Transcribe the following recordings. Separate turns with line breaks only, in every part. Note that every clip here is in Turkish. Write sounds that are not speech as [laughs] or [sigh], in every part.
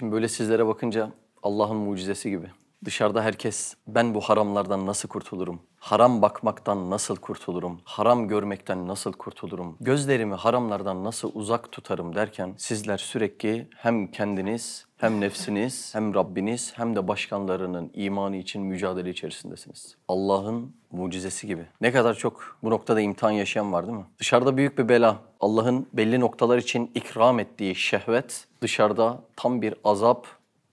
Şimdi böyle sizlere bakınca Allah'ın mucizesi gibi. Dışarıda herkes ben bu haramlardan nasıl kurtulurum? Haram bakmaktan nasıl kurtulurum? Haram görmekten nasıl kurtulurum? Gözlerimi haramlardan nasıl uzak tutarım derken sizler sürekli hem kendiniz hem nefsiniz, hem Rabbiniz, hem de başkanlarının imanı için mücadele içerisindesiniz. Allah'ın mucizesi gibi. Ne kadar çok bu noktada imtihan yaşayan var değil mi? Dışarıda büyük bir bela. Allah'ın belli noktalar için ikram ettiği şehvet dışarıda tam bir azap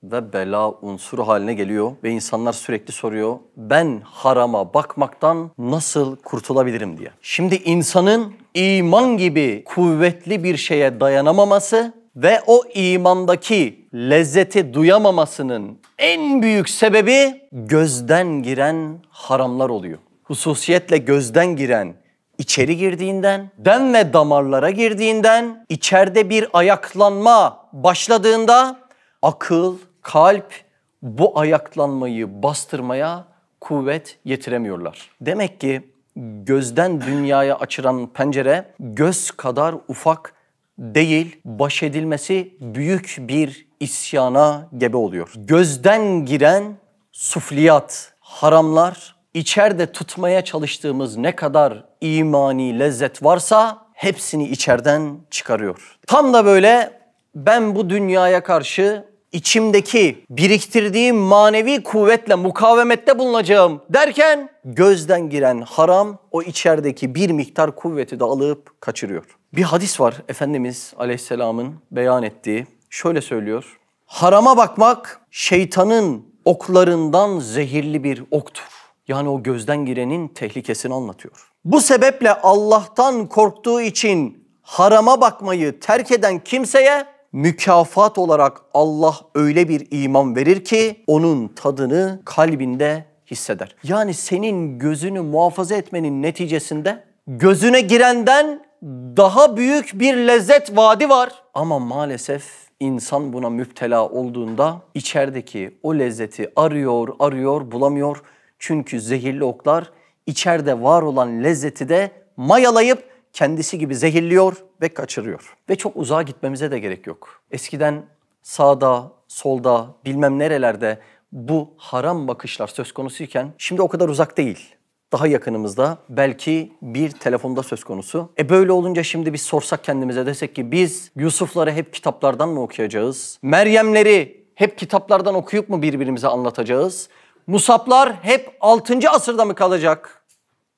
ve bela unsuru haline geliyor ve insanlar sürekli soruyor ben harama bakmaktan nasıl kurtulabilirim diye. Şimdi insanın iman gibi kuvvetli bir şeye dayanamaması ve o imandaki lezzeti duyamamasının en büyük sebebi gözden giren haramlar oluyor. Hususiyetle gözden giren içeri girdiğinden, den ve damarlara girdiğinden, içeride bir ayaklanma başladığında akıl, kalp bu ayaklanmayı bastırmaya kuvvet yetiremiyorlar. Demek ki gözden dünyaya açılan pencere göz kadar ufak değil, baş edilmesi büyük bir isyana gebe oluyor. Gözden giren sufliyat, haramlar, içeride tutmaya çalıştığımız ne kadar imani lezzet varsa hepsini içerden çıkarıyor. Tam da böyle ben bu dünyaya karşı içimdeki biriktirdiğim manevi kuvvetle mukavemette bulunacağım derken gözden giren haram o içerideki bir miktar kuvveti de alıp kaçırıyor. Bir hadis var Efendimiz Aleyhisselam'ın beyan ettiği. Şöyle söylüyor. Harama bakmak şeytanın oklarından zehirli bir oktur. Yani o gözden girenin tehlikesini anlatıyor. Bu sebeple Allah'tan korktuğu için harama bakmayı terk eden kimseye mükafat olarak Allah öyle bir iman verir ki onun tadını kalbinde hisseder. Yani senin gözünü muhafaza etmenin neticesinde gözüne girenden daha büyük bir lezzet vaadi var. Ama maalesef insan buna müptela olduğunda içerideki o lezzeti arıyor, arıyor, bulamıyor. Çünkü zehirli oklar içeride var olan lezzeti de mayalayıp kendisi gibi zehirliyor ve kaçırıyor. Ve çok uzağa gitmemize de gerek yok. Eskiden sağda, solda, bilmem nerelerde bu haram bakışlar söz konusuyken şimdi o kadar uzak değil daha yakınımızda belki bir telefonda söz konusu. E böyle olunca şimdi biz sorsak kendimize desek ki biz Yusuf'ları hep kitaplardan mı okuyacağız? Meryem'leri hep kitaplardan okuyup mu birbirimize anlatacağız? Musaplar hep 6. asırda mı kalacak?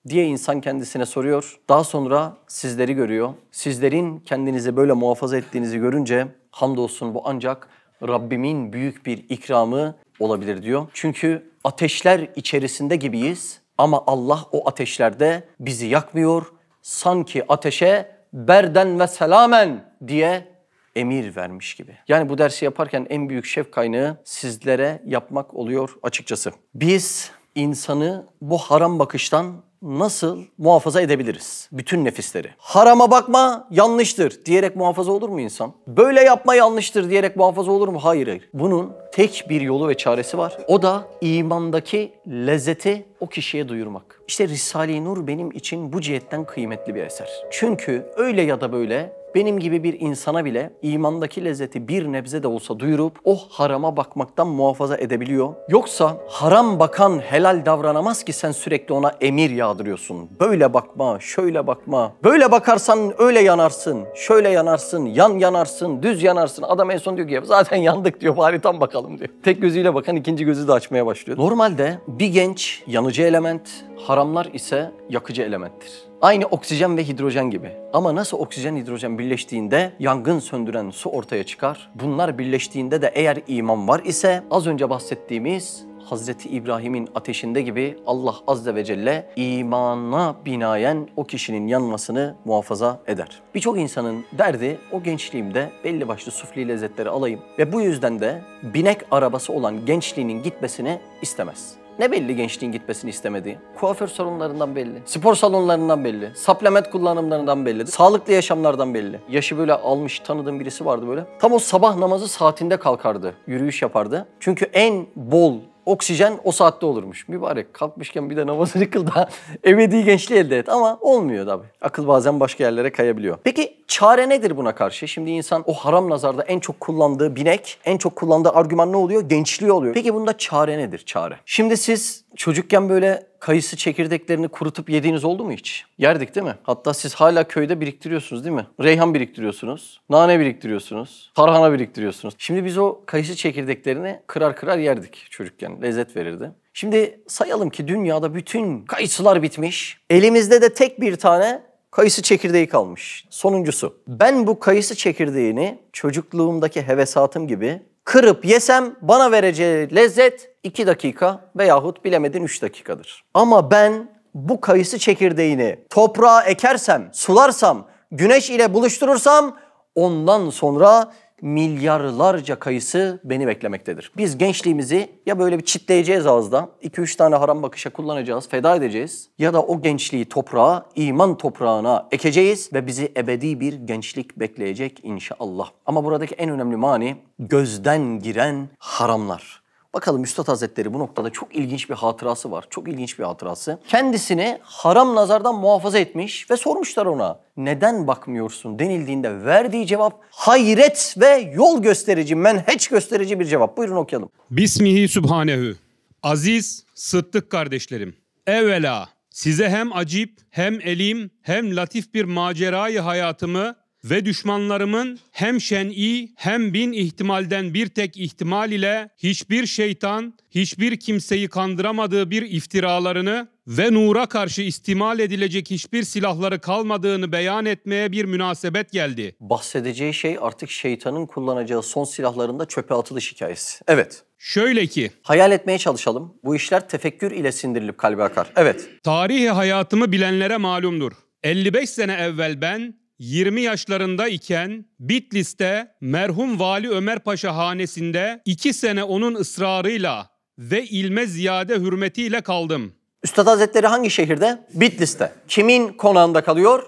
diye insan kendisine soruyor. Daha sonra sizleri görüyor. Sizlerin kendinizi böyle muhafaza ettiğinizi görünce hamdolsun bu ancak Rabbimin büyük bir ikramı olabilir diyor. Çünkü ateşler içerisinde gibiyiz ama Allah o ateşlerde bizi yakmıyor. Sanki ateşe berden ve selamen diye emir vermiş gibi. Yani bu dersi yaparken en büyük şef kaynağı sizlere yapmak oluyor açıkçası. Biz insanı bu haram bakıştan nasıl muhafaza edebiliriz bütün nefisleri? Harama bakma yanlıştır diyerek muhafaza olur mu insan? Böyle yapma yanlıştır diyerek muhafaza olur mu? Hayır hayır. Bunun tek bir yolu ve çaresi var. O da imandaki lezzeti o kişiye duyurmak. İşte Risale-i Nur benim için bu cihetten kıymetli bir eser. Çünkü öyle ya da böyle benim gibi bir insana bile imandaki lezzeti bir nebze de olsa duyurup o oh, harama bakmaktan muhafaza edebiliyor. Yoksa haram bakan helal davranamaz ki sen sürekli ona emir yağdırıyorsun. Böyle bakma, şöyle bakma. Böyle bakarsan öyle yanarsın, şöyle yanarsın, yan yanarsın, düz yanarsın. Adam en son diyor ki zaten yandık diyor bari tam bakalım diyor. Tek gözüyle bakan ikinci gözü de açmaya başlıyor. Normalde bir genç yanıcı element, haramlar ise yakıcı elementtir. Aynı oksijen ve hidrojen gibi. Ama nasıl oksijen hidrojen birleştiğinde yangın söndüren su ortaya çıkar. Bunlar birleştiğinde de eğer iman var ise az önce bahsettiğimiz Hazreti İbrahim'in ateşinde gibi Allah Azze ve Celle imana binaen o kişinin yanmasını muhafaza eder. Birçok insanın derdi o gençliğimde belli başlı sufli lezzetleri alayım ve bu yüzden de binek arabası olan gençliğinin gitmesini istemez. Ne belli gençliğin gitmesini istemediği? Kuaför salonlarından belli, spor salonlarından belli, supplement kullanımlarından belli, sağlıklı yaşamlardan belli. Yaşı böyle almış tanıdığım birisi vardı böyle. Tam o sabah namazı saatinde kalkardı, yürüyüş yapardı. Çünkü en bol oksijen o saatte olurmuş. Mübarek kalkmışken bir de namazını kıl da [laughs] ebedi gençliği elde et ama olmuyor tabi. Akıl bazen başka yerlere kayabiliyor. Peki çare nedir buna karşı? Şimdi insan o haram nazarda en çok kullandığı binek, en çok kullandığı argüman ne oluyor? Gençliği oluyor. Peki bunda çare nedir çare? Şimdi siz çocukken böyle kayısı çekirdeklerini kurutup yediğiniz oldu mu hiç? Yerdik değil mi? Hatta siz hala köyde biriktiriyorsunuz değil mi? Reyhan biriktiriyorsunuz, nane biriktiriyorsunuz, tarhana biriktiriyorsunuz. Şimdi biz o kayısı çekirdeklerini kırar kırar yerdik çocukken. Lezzet verirdi. Şimdi sayalım ki dünyada bütün kayısılar bitmiş. Elimizde de tek bir tane kayısı çekirdeği kalmış. Sonuncusu. Ben bu kayısı çekirdeğini çocukluğumdaki hevesatım gibi kırıp yesem bana vereceği lezzet 2 dakika veyahut bilemedin 3 dakikadır. Ama ben bu kayısı çekirdeğini toprağa ekersem, sularsam, güneş ile buluşturursam ondan sonra milyarlarca kayısı beni beklemektedir. Biz gençliğimizi ya böyle bir çitleyeceğiz ağızda, 2-3 tane haram bakışa kullanacağız, feda edeceğiz ya da o gençliği toprağa, iman toprağına ekeceğiz ve bizi ebedi bir gençlik bekleyecek inşallah. Ama buradaki en önemli mani gözden giren haramlar. Bakalım Üstad Hazretleri bu noktada çok ilginç bir hatırası var. Çok ilginç bir hatırası. Kendisini haram nazardan muhafaza etmiş ve sormuşlar ona neden bakmıyorsun denildiğinde verdiği cevap hayret ve yol gösterici, menheç gösterici
bir cevap. Buyurun okuyalım. Bismihi Sübhanehu. Aziz, sıddık kardeşlerim. Evvela size hem acip, hem elim, hem latif bir macerayı hayatımı ve düşmanlarımın hem şen'i hem bin ihtimalden bir tek ihtimal ile hiçbir şeytan, hiçbir kimseyi kandıramadığı bir iftiralarını ve nura karşı istimal edilecek hiçbir silahları kalmadığını beyan etmeye bir münasebet geldi.
Bahsedeceği şey artık şeytanın kullanacağı son silahlarında çöpe atılış hikayesi. Evet. Şöyle ki... Hayal etmeye çalışalım. Bu işler tefekkür ile sindirilip kalbe
akar. Evet. Tarihi hayatımı bilenlere malumdur. 55 sene evvel ben 20 yaşlarında iken Bitlis'te merhum Vali Ömer Paşa hanesinde 2 sene onun ısrarıyla ve ilme ziyade hürmetiyle kaldım.
Üstad Hazretleri hangi şehirde?
Bitlis'te. Kimin konağında kalıyor?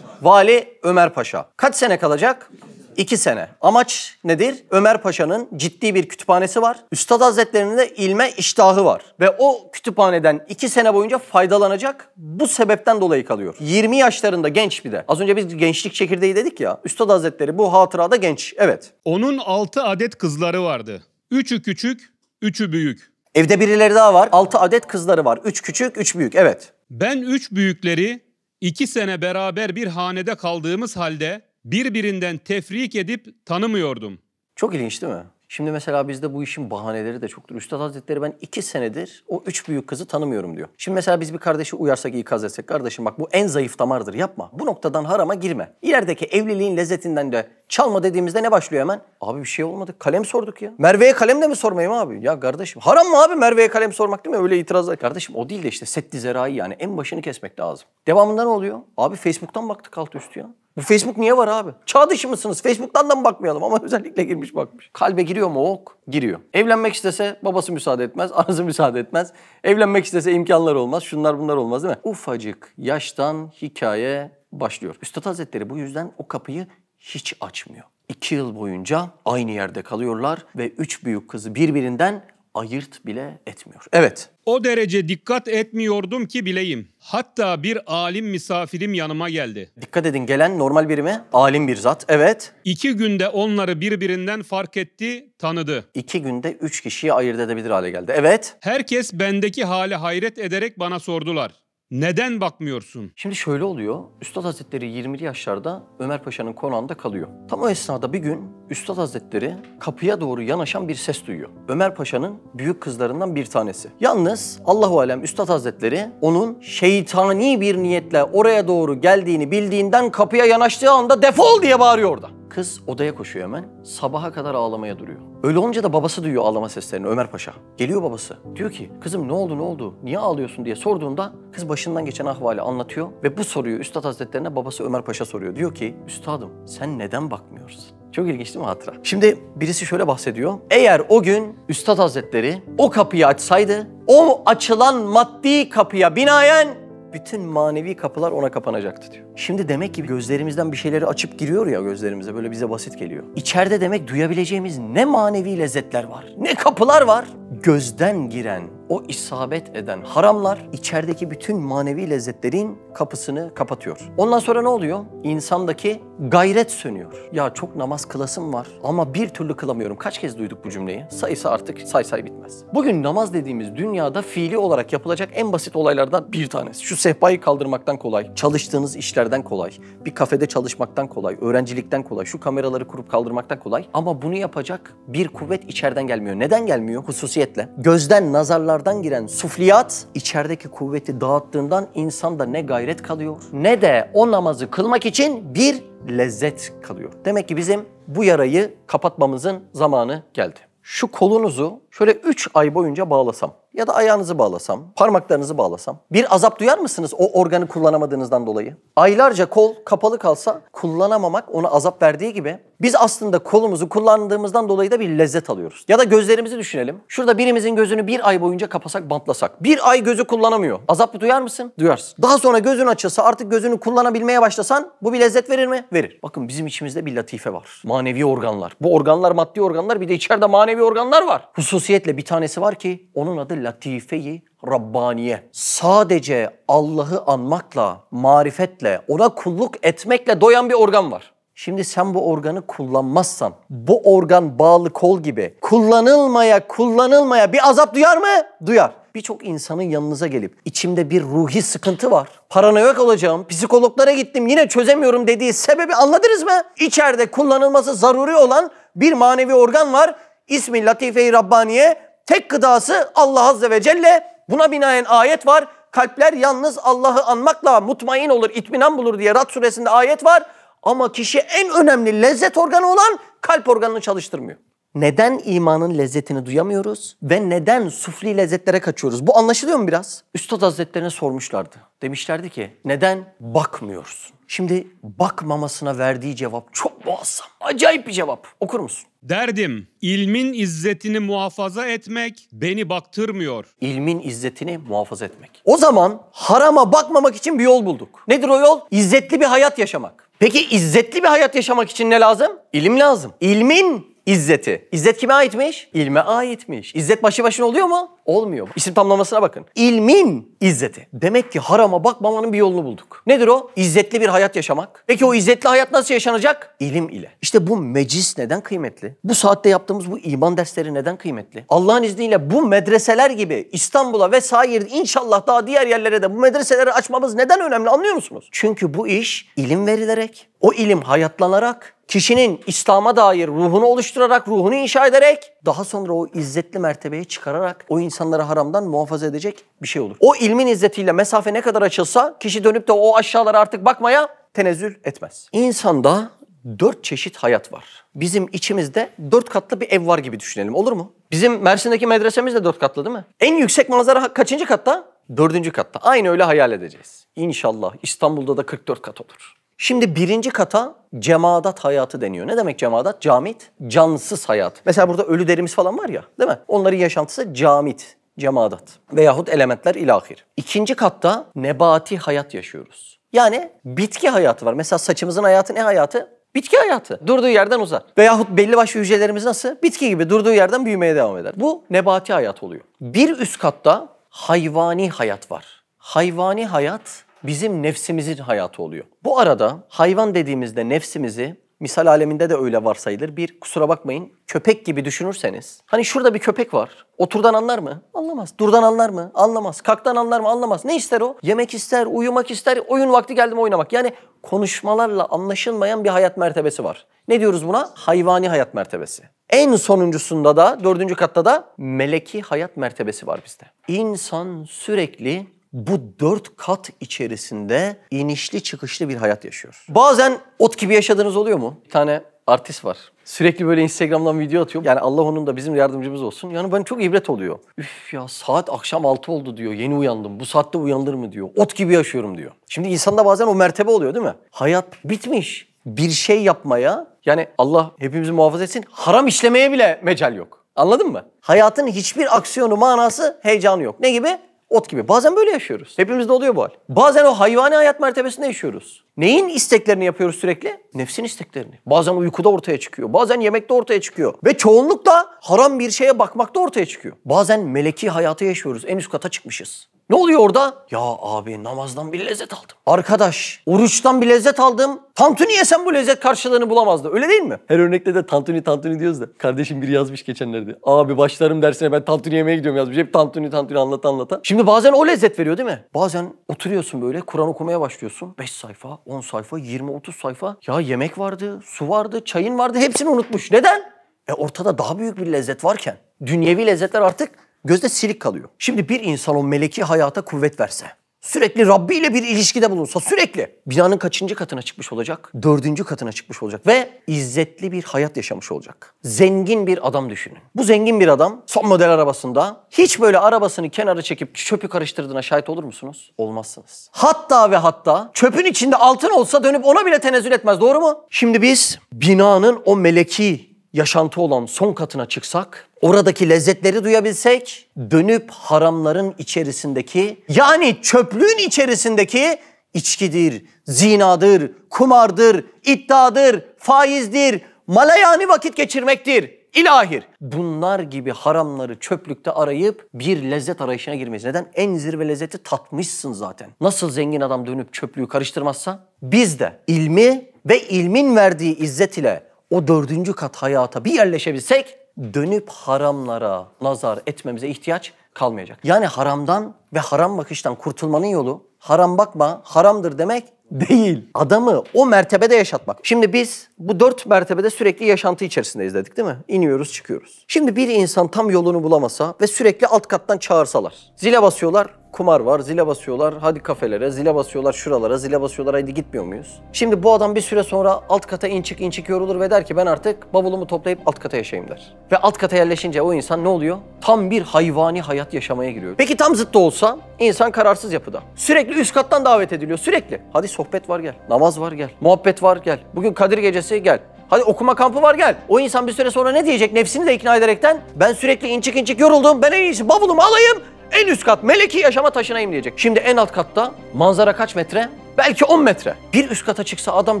Vali Ömer Paşa. Kaç sene kalacak? 2 sene. Amaç nedir? Ömer Paşa'nın ciddi bir kütüphanesi var. Üstad Hazretleri'nin de ilme iştahı var. Ve o kütüphaneden 2 sene boyunca faydalanacak bu sebepten dolayı kalıyor. 20 yaşlarında genç bir de. Az önce biz gençlik çekirdeği dedik ya. Üstad Hazretleri bu hatırada genç. Evet. Onun 6 adet
kızları vardı. Üçü küçük, üçü büyük. Evde birileri daha var. 6 adet kızları var. 3 küçük, 3 büyük. Evet. Ben 3 büyükleri 2 sene beraber bir hanede kaldığımız halde birbirinden tefrik edip tanımıyordum. Çok ilginç değil mi?
Şimdi mesela bizde bu işin bahaneleri de çoktur. Üstad Hazretleri ben iki senedir o üç büyük kızı tanımıyorum diyor. Şimdi mesela biz bir kardeşi uyarsak, ikaz etsek, kardeşim bak bu en zayıf damardır yapma. Bu noktadan harama girme. İlerideki evliliğin lezzetinden de çalma dediğimizde ne başlıyor hemen? Abi bir şey olmadı. Kalem sorduk ya. Merve'ye kalem de mi sormayayım abi? Ya kardeşim haram mı abi Merve'ye kalem sormak değil mi? Öyle itirazlar. Kardeşim o değil de işte setti zerai yani en başını kesmek lazım. Devamında ne oluyor? Abi Facebook'tan baktık alt üstü ya. Bu Facebook niye var abi? Çağ dışı mısınız? Facebook'tan da mı bakmayalım? Ama özellikle girmiş bakmış. Kalbe giriyor mu ok? Giriyor. Evlenmek istese babası müsaade etmez, anası [laughs] müsaade etmez. Evlenmek istese imkanlar olmaz, şunlar bunlar olmaz değil mi? Ufacık yaştan hikaye başlıyor. Üstad Hazretleri bu yüzden o kapıyı hiç açmıyor.
İki yıl boyunca
aynı yerde kalıyorlar
ve üç büyük kızı birbirinden ayırt bile etmiyor. Evet. O derece dikkat etmiyordum ki bileyim. Hatta bir alim misafirim yanıma geldi. Dikkat edin gelen normal biri mi? Alim bir zat. Evet. İki günde onları birbirinden fark etti, tanıdı. İki günde üç kişiyi ayırt edebilir hale geldi. Evet. Herkes bendeki hali hayret ederek bana sordular. Neden bakmıyorsun? Şimdi şöyle oluyor. Üstad Hazretleri 20'li
yaşlarda Ömer Paşa'nın konağında kalıyor. Tam o esnada bir gün Üstad Hazretleri kapıya doğru yanaşan bir ses duyuyor. Ömer Paşa'nın büyük kızlarından bir tanesi. Yalnız Allahu alem Üstad Hazretleri onun şeytani bir niyetle oraya doğru geldiğini bildiğinden kapıya yanaştığı anda defol diye bağırıyor orada. Kız odaya koşuyor hemen. Sabaha kadar ağlamaya duruyor. Öyle olunca da babası duyuyor ağlama seslerini Ömer Paşa. Geliyor babası. Diyor ki kızım ne oldu ne oldu niye ağlıyorsun diye sorduğunda kız başından geçen ahvali anlatıyor. Ve bu soruyu Üstad Hazretlerine babası Ömer Paşa soruyor. Diyor ki üstadım sen neden bakmıyorsun? Çok ilginç değil mi hatıra? Şimdi birisi şöyle bahsediyor. Eğer o gün Üstad Hazretleri o kapıyı açsaydı, o açılan maddi kapıya binaen bütün manevi kapılar ona kapanacaktı diyor. Şimdi demek ki gözlerimizden bir şeyleri açıp giriyor ya gözlerimize böyle bize basit geliyor. İçeride demek duyabileceğimiz ne manevi lezzetler var, ne kapılar var. Gözden giren o isabet eden haramlar içerideki bütün manevi lezzetlerin kapısını kapatıyor. Ondan sonra ne oluyor? İnsandaki gayret sönüyor. Ya çok namaz kılasım var ama bir türlü kılamıyorum. Kaç kez duyduk bu cümleyi? Sayısı artık say say bitmez. Bugün namaz dediğimiz dünyada fiili olarak yapılacak en basit olaylardan bir tanesi. Şu sehpayı kaldırmaktan kolay, çalıştığınız işlerden kolay, bir kafede çalışmaktan kolay, öğrencilikten kolay, şu kameraları kurup kaldırmaktan kolay. Ama bunu yapacak bir kuvvet içeriden gelmiyor. Neden gelmiyor? Hususiyetle. Gözden, nazarlar damarlardan giren sufliyat içerideki kuvveti dağıttığından insanda ne gayret kalıyor ne de o namazı kılmak için bir lezzet kalıyor. Demek ki bizim bu yarayı kapatmamızın zamanı geldi. Şu kolunuzu şöyle 3 ay boyunca bağlasam ya da ayağınızı bağlasam, parmaklarınızı bağlasam bir azap duyar mısınız o organı kullanamadığınızdan dolayı? Aylarca kol kapalı kalsa kullanamamak ona azap verdiği gibi biz aslında kolumuzu kullandığımızdan dolayı da bir lezzet alıyoruz. Ya da gözlerimizi düşünelim. Şurada birimizin gözünü bir ay boyunca kapasak, bantlasak. Bir ay gözü kullanamıyor. Azap duyar mısın? Duyarsın. Daha sonra gözün açılsa, artık gözünü kullanabilmeye başlasan bu bir lezzet verir mi? Verir. Bakın bizim içimizde bir latife var. Manevi organlar. Bu organlar maddi organlar bir de içeride manevi organlar var. Husus Hususiyetle bir tanesi var ki onun adı Latife-i Rabbaniye. Sadece Allah'ı anmakla, marifetle, ona kulluk etmekle doyan bir organ var. Şimdi sen bu organı kullanmazsan, bu organ bağlı kol gibi kullanılmaya kullanılmaya bir azap duyar mı? Duyar. Birçok insanın yanınıza gelip içimde bir ruhi sıkıntı var. Paranoyak olacağım, psikologlara gittim yine çözemiyorum dediği sebebi anladınız mı? İçeride kullanılması zaruri olan bir manevi organ var İsmi Latife-i Rabbaniye tek gıdası Allah Azze ve Celle. Buna binaen ayet var. Kalpler yalnız Allah'ı anmakla mutmain olur, itminan bulur diye Rad suresinde ayet var. Ama kişi en önemli lezzet organı olan kalp organını çalıştırmıyor. Neden imanın lezzetini duyamıyoruz ve neden sufli lezzetlere kaçıyoruz? Bu anlaşılıyor mu biraz? Üstad Hazretlerine sormuşlardı. Demişlerdi ki neden bakmıyoruz? Şimdi
bakmamasına verdiği cevap çok muazzam. Acayip bir cevap. Okur musun? Derdim ilmin izzetini muhafaza etmek beni baktırmıyor. İlmin izzetini muhafaza etmek.
O zaman harama bakmamak için bir yol bulduk. Nedir o yol? İzzetli bir hayat yaşamak. Peki izzetli bir hayat yaşamak için ne lazım? İlim lazım. İlmin izzeti. İzzet kime aitmiş? İlme aitmiş. İzzet başı başına oluyor mu? Olmuyor. İsim tamlamasına bakın. İlmin izzeti. Demek ki harama bakmamanın bir yolunu bulduk. Nedir o? İzzetli bir hayat yaşamak. Peki o izzetli hayat nasıl yaşanacak? İlim ile. İşte bu meclis neden kıymetli? Bu saatte yaptığımız bu iman dersleri neden kıymetli? Allah'ın izniyle bu medreseler gibi İstanbul'a vesaire inşallah daha diğer yerlere de bu medreseleri açmamız neden önemli anlıyor musunuz? Çünkü bu iş ilim verilerek, o ilim hayatlanarak, kişinin İslam'a dair ruhunu oluşturarak, ruhunu inşa ederek daha sonra o izzetli mertebeye çıkararak o insanları haramdan muhafaza edecek bir şey olur. O ilmin izzetiyle mesafe ne kadar açılsa kişi dönüp de o aşağılara artık bakmaya tenezzül etmez. İnsanda dört çeşit hayat var. Bizim içimizde dört katlı bir ev var gibi düşünelim olur mu? Bizim Mersin'deki medresemiz de dört katlı değil mi? En yüksek manzara kaçıncı katta? Dördüncü katta. Aynı öyle hayal edeceğiz. İnşallah İstanbul'da da 44 kat olur. Şimdi birinci kata cemaat hayatı deniyor. Ne demek cemaat? Camit, cansız hayat. Mesela burada ölü derimiz falan var ya değil mi? Onların yaşantısı camit, cemadat veyahut elementler ilahir. İkinci katta nebati hayat yaşıyoruz. Yani bitki hayatı var. Mesela saçımızın hayatı ne hayatı? Bitki hayatı. Durduğu yerden uzar. Veyahut belli başlı hücrelerimiz nasıl? Bitki gibi durduğu yerden büyümeye devam eder. Bu nebati hayat oluyor. Bir üst katta hayvani hayat var. Hayvani hayat bizim nefsimizin hayatı oluyor. Bu arada hayvan dediğimizde nefsimizi misal aleminde de öyle varsayılır. Bir kusura bakmayın köpek gibi düşünürseniz. Hani şurada bir köpek var. Oturdan anlar mı? Anlamaz. Durdan anlar mı? Anlamaz. Kalktan anlar mı? Anlamaz. Ne ister o? Yemek ister, uyumak ister, oyun vakti geldi mi oynamak. Yani konuşmalarla anlaşılmayan bir hayat mertebesi var. Ne diyoruz buna? Hayvani hayat mertebesi. En sonuncusunda da, dördüncü katta da meleki hayat mertebesi var bizde. İnsan sürekli bu dört kat içerisinde inişli çıkışlı bir hayat yaşıyor. Bazen ot gibi yaşadığınız oluyor mu? Bir tane artist var. Sürekli böyle Instagram'dan video atıyor. Yani Allah onun da bizim yardımcımız olsun. Yani ben çok ibret oluyor. Üf ya saat akşam 6 oldu diyor. Yeni uyandım. Bu saatte uyanılır mı diyor. Ot gibi yaşıyorum diyor. Şimdi insanda bazen o mertebe oluyor değil mi? Hayat bitmiş. Bir şey yapmaya yani Allah hepimizi muhafaza etsin. Haram işlemeye bile mecal yok. Anladın mı? Hayatın hiçbir aksiyonu, manası, heyecanı yok. Ne gibi? Ot gibi. Bazen böyle yaşıyoruz. Hepimizde oluyor bu hal. Bazen o hayvani hayat mertebesinde yaşıyoruz. Neyin isteklerini yapıyoruz sürekli? Nefsin isteklerini. Bazen uykuda ortaya çıkıyor. Bazen yemekte ortaya çıkıyor. Ve çoğunlukla haram bir şeye bakmakta ortaya çıkıyor. Bazen meleki hayatı yaşıyoruz. En üst kata çıkmışız. Ne oluyor orada? Ya abi namazdan bir lezzet aldım. Arkadaş oruçtan bir lezzet aldım. Tantuni yesen bu lezzet karşılığını bulamazdı. Öyle değil mi? Her örnekte de tantuni tantuni diyoruz da. Kardeşim biri yazmış geçenlerde. Abi başlarım dersine ben tantuni yemeye gidiyorum yazmış. Hep tantuni tantuni anlat anlata. Şimdi bazen o lezzet veriyor değil mi? Bazen oturuyorsun böyle Kur'an okumaya başlıyorsun. 5 sayfa, 10 sayfa, 20-30 sayfa. Ya yemek vardı, su vardı, çayın vardı hepsini unutmuş. Neden? E ortada daha büyük bir lezzet varken dünyevi lezzetler artık Gözde silik kalıyor. Şimdi bir insan o meleki hayata kuvvet verse, sürekli Rabbi ile bir ilişkide bulunsa sürekli binanın kaçıncı katına çıkmış olacak? Dördüncü katına çıkmış olacak ve izzetli bir hayat yaşamış olacak. Zengin bir adam düşünün. Bu zengin bir adam son model arabasında hiç böyle arabasını kenara çekip çöpü karıştırdığına şahit olur musunuz? Olmazsınız. Hatta ve hatta çöpün içinde altın olsa dönüp ona bile tenezzül etmez doğru mu? Şimdi biz binanın o meleki yaşantı olan son katına çıksak oradaki lezzetleri duyabilsek, dönüp haramların içerisindeki yani çöplüğün içerisindeki içkidir, zinadır, kumardır, iddiadır, faizdir, malayani vakit geçirmektir, ilahir. Bunlar gibi haramları çöplükte arayıp bir lezzet arayışına girmeyiz. Neden? En zirve lezzeti tatmışsın zaten. Nasıl zengin adam dönüp çöplüğü karıştırmazsa? Biz de ilmi ve ilmin verdiği izzet ile o dördüncü kat hayata bir yerleşebilsek dönüp haramlara nazar etmemize ihtiyaç kalmayacak. Yani haramdan ve haram bakıştan kurtulmanın yolu haram bakma, haramdır demek değil. Adamı o mertebede yaşatmak. Şimdi biz bu dört mertebede sürekli yaşantı içerisindeyiz dedik değil mi? İniyoruz çıkıyoruz. Şimdi bir insan tam yolunu bulamasa ve sürekli alt kattan çağırsalar. Zile basıyorlar kumar var, zile basıyorlar, hadi kafelere, zile basıyorlar şuralara, zile basıyorlar, hadi gitmiyor muyuz? Şimdi bu adam bir süre sonra alt kata inçik inçik yorulur ve der ki ben artık bavulumu toplayıp alt kata yaşayayım der. Ve alt kata yerleşince o insan ne oluyor? Tam bir hayvani hayat yaşamaya giriyor. Peki tam zıttı olsa insan kararsız yapıda. Sürekli üst kattan davet ediliyor, sürekli. Hadi sohbet var gel, namaz var gel, muhabbet var gel, bugün Kadir Gecesi gel, Hadi okuma kampı var gel. O insan bir süre sonra ne diyecek nefsini de ikna ederekten? Ben sürekli inçik inçik yoruldum. Ben en iyisi bavulumu alayım. En üst kat meleki yaşama taşınayım diyecek. Şimdi en alt katta manzara kaç metre? Belki 10 metre. Bir üst kata çıksa adam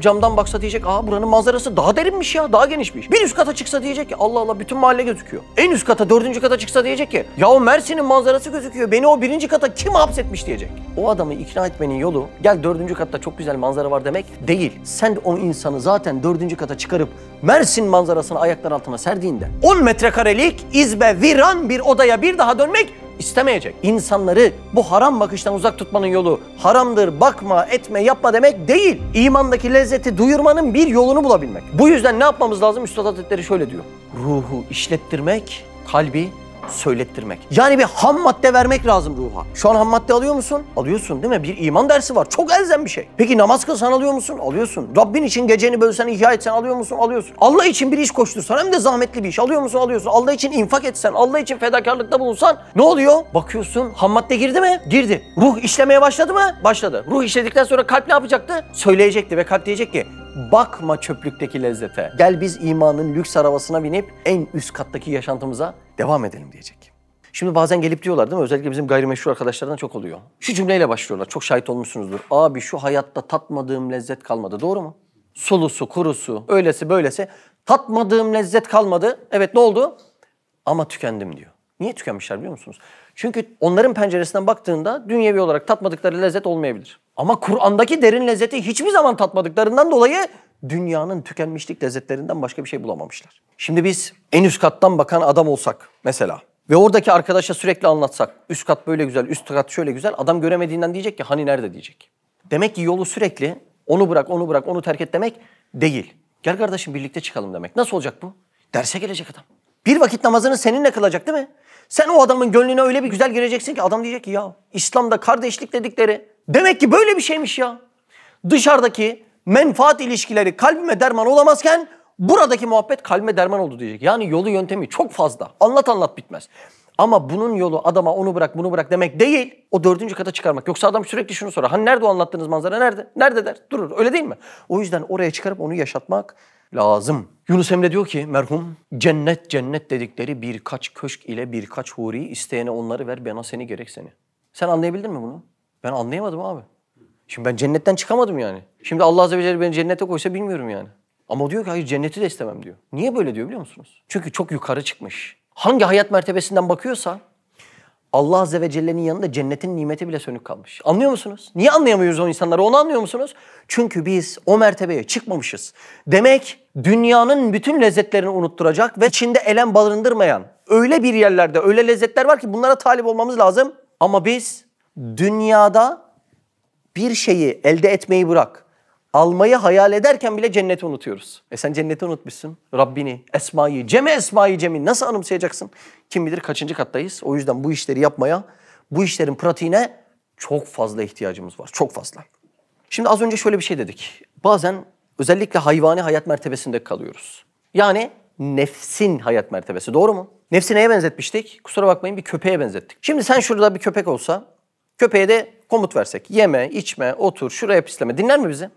camdan baksa diyecek aa buranın manzarası daha derinmiş ya daha genişmiş. Bir üst kata çıksa diyecek ki Allah Allah bütün mahalle gözüküyor. En üst kata dördüncü kata çıksa diyecek ki ya o Mersin'in manzarası gözüküyor beni o birinci kata kim hapsetmiş diyecek. O adamı ikna etmenin yolu gel dördüncü katta çok güzel manzara var demek değil. Sen o insanı zaten dördüncü kata çıkarıp Mersin manzarasını ayaklar altına serdiğinde 10 metrekarelik izbe viran bir odaya bir daha dönmek istemeyecek. İnsanları bu haram bakıştan uzak tutmanın yolu haramdır, bakma, etme, yapma demek değil. İmandaki lezzeti duyurmanın bir yolunu bulabilmek. Bu yüzden ne yapmamız lazım? Üstad Hazretleri şöyle diyor. Ruhu işlettirmek, kalbi söylettirmek. Yani bir ham madde vermek lazım ruha. Şu an ham madde alıyor musun? Alıyorsun değil mi? Bir iman dersi var. Çok elzem bir şey. Peki namaz kılsan alıyor musun? Alıyorsun. Rabbin için geceni bölsen, ihya etsen alıyor musun? Alıyorsun. Allah için bir iş koştursan hem de zahmetli bir iş alıyor musun? Alıyorsun. Allah için infak etsen, Allah için fedakarlıkta bulunsan ne oluyor? Bakıyorsun ham madde girdi mi? Girdi. Ruh işlemeye başladı mı? Başladı. Ruh işledikten sonra kalp ne yapacaktı? Söyleyecekti ve kalp diyecek ki bakma çöplükteki lezzete. Gel biz imanın lüks arabasına binip en üst kattaki yaşantımıza devam edelim diyecek. Şimdi bazen gelip diyorlar değil mi? Özellikle bizim gayrimeşru arkadaşlardan çok oluyor. Şu cümleyle başlıyorlar. Çok şahit olmuşsunuzdur. Abi şu hayatta tatmadığım lezzet kalmadı. Doğru mu? Sulusu, kurusu, öylesi böylesi. Tatmadığım lezzet kalmadı. Evet ne oldu? Ama tükendim diyor. Niye tükenmişler biliyor musunuz? Çünkü onların penceresinden baktığında dünyevi olarak tatmadıkları lezzet olmayabilir. Ama Kur'an'daki derin lezzeti hiçbir zaman tatmadıklarından dolayı dünyanın tükenmişlik lezzetlerinden başka bir şey bulamamışlar. Şimdi biz en üst kattan bakan adam olsak mesela ve oradaki arkadaşa sürekli anlatsak üst kat böyle güzel, üst kat şöyle güzel adam göremediğinden diyecek ki hani nerede diyecek. Demek ki yolu sürekli onu bırak, onu bırak, onu terk et demek değil. Gel kardeşim birlikte çıkalım demek. Nasıl olacak bu? Derse gelecek adam. Bir vakit namazını seninle kılacak değil mi? Sen o adamın gönlüne öyle bir güzel gireceksin ki adam diyecek ki ya İslam'da kardeşlik dedikleri demek ki böyle bir şeymiş ya. Dışarıdaki menfaat ilişkileri kalbime derman olamazken buradaki muhabbet kalbime derman oldu diyecek. Yani yolu yöntemi çok fazla. Anlat anlat bitmez. Ama bunun yolu adama onu bırak bunu bırak demek değil. O dördüncü kata çıkarmak. Yoksa adam sürekli şunu sorar. Hani nerede o anlattığınız manzara nerede? Nerede der. Durur. Öyle değil mi? O yüzden oraya çıkarıp onu yaşatmak lazım. Yunus Emre diyor ki merhum cennet cennet dedikleri birkaç köşk ile birkaç huri isteyene onları ver bana seni gerek seni. Sen anlayabildin mi bunu? Ben anlayamadım abi. Şimdi ben cennetten çıkamadım yani. Şimdi Allah Azze ve Celle beni cennete koysa bilmiyorum yani. Ama diyor ki hayır cenneti de istemem diyor. Niye böyle diyor biliyor musunuz? Çünkü çok yukarı çıkmış. Hangi hayat mertebesinden bakıyorsa Allah Azze ve Celle'nin yanında cennetin nimeti bile sönük kalmış. Anlıyor musunuz? Niye anlayamıyoruz o insanları? Onu anlıyor musunuz? Çünkü biz o mertebeye çıkmamışız. Demek dünyanın bütün lezzetlerini unutturacak ve içinde elem balındırmayan öyle bir yerlerde öyle lezzetler var ki bunlara talip olmamız lazım. Ama biz dünyada bir şeyi elde etmeyi bırak. Almayı hayal ederken bile cenneti unutuyoruz. E sen cenneti unutmuşsun. Rabbini, esmayı, cemi esmayı cemi nasıl anımsayacaksın? Kim bilir kaçıncı kattayız. O yüzden bu işleri yapmaya, bu işlerin pratiğine çok fazla ihtiyacımız var. Çok fazla. Şimdi az önce şöyle bir şey dedik. Bazen özellikle hayvani hayat mertebesinde kalıyoruz. Yani nefsin hayat mertebesi. Doğru mu? Nefsi neye benzetmiştik? Kusura bakmayın bir köpeğe benzettik. Şimdi sen şurada bir köpek olsa Köpeğe de komut versek. Yeme, içme, otur, şuraya pisleme. Dinler mi bizi?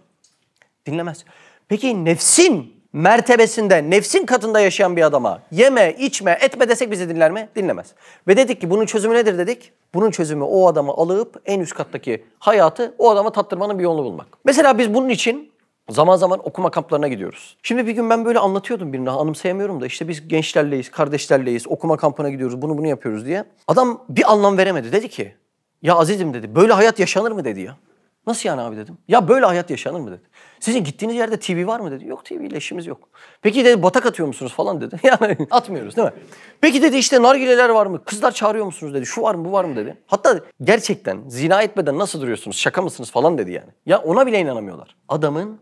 Dinlemez. Peki nefsin mertebesinde, nefsin katında yaşayan bir adama yeme, içme, etme desek bizi dinler mi? Dinlemez. Ve dedik ki bunun çözümü nedir dedik? Bunun çözümü o adamı alıp en üst kattaki hayatı o adama tattırmanın bir yolunu bulmak. Mesela biz bunun için Zaman zaman okuma kamplarına gidiyoruz. Şimdi bir gün ben böyle anlatıyordum birine anımsayamıyorum da işte biz gençlerleyiz, kardeşlerleyiz, okuma kampına gidiyoruz, bunu bunu yapıyoruz diye. Adam bir anlam veremedi. Dedi ki ya azizim dedi böyle hayat yaşanır mı dedi ya. Nasıl yani abi dedim. Ya böyle hayat yaşanır mı dedi. Sizin gittiğiniz yerde TV var mı dedi. Yok TV ile işimiz yok. Peki dedi batak atıyor musunuz falan dedi. [laughs] Yani atmıyoruz değil mi? Peki dedi işte nargileler var mı? Kızlar çağırıyor musunuz dedi. Şu var mı bu var mı dedi. Hatta gerçekten zina etmeden nasıl duruyorsunuz şaka mısınız falan dedi yani. Ya ona bile inanamıyorlar. Adamın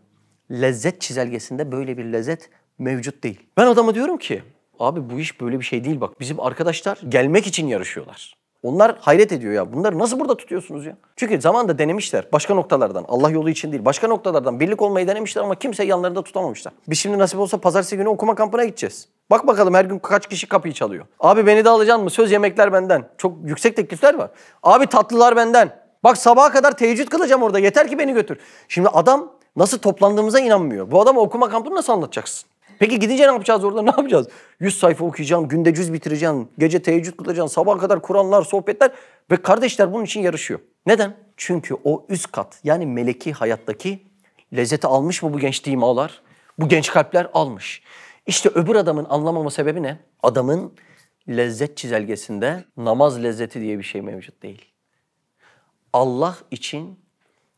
lezzet çizelgesinde böyle bir lezzet mevcut değil. Ben adama diyorum ki abi bu iş böyle bir şey değil bak. Bizim arkadaşlar gelmek için yarışıyorlar. Onlar hayret ediyor ya. Bunları nasıl burada tutuyorsunuz ya? Çünkü zamanda denemişler. Başka noktalardan. Allah yolu için değil. Başka noktalardan birlik olmayı denemişler ama kimse yanlarında tutamamışlar. Biz şimdi nasip olsa pazartesi günü okuma kampına gideceğiz. Bak bakalım her gün kaç kişi kapıyı çalıyor. Abi beni de alacaksın mı? Söz yemekler benden. Çok yüksek teklifler var. Abi tatlılar benden. Bak sabaha kadar teheccüd kılacağım orada. Yeter ki beni götür. Şimdi adam nasıl toplandığımıza inanmıyor. Bu adama okuma kampını nasıl anlatacaksın? Peki gidince ne yapacağız orada [laughs] ne yapacağız? 100 sayfa okuyacağım, günde 100 bitireceğim, gece teheccüd kılacağım, sabah kadar Kur'anlar, sohbetler. Ve kardeşler bunun için yarışıyor. Neden? Çünkü o üst kat yani meleki hayattaki lezzeti almış mı bu genç ağlar? Bu genç kalpler almış. İşte öbür adamın anlamama sebebi ne? Adamın lezzet çizelgesinde namaz lezzeti diye bir şey mevcut değil. Allah için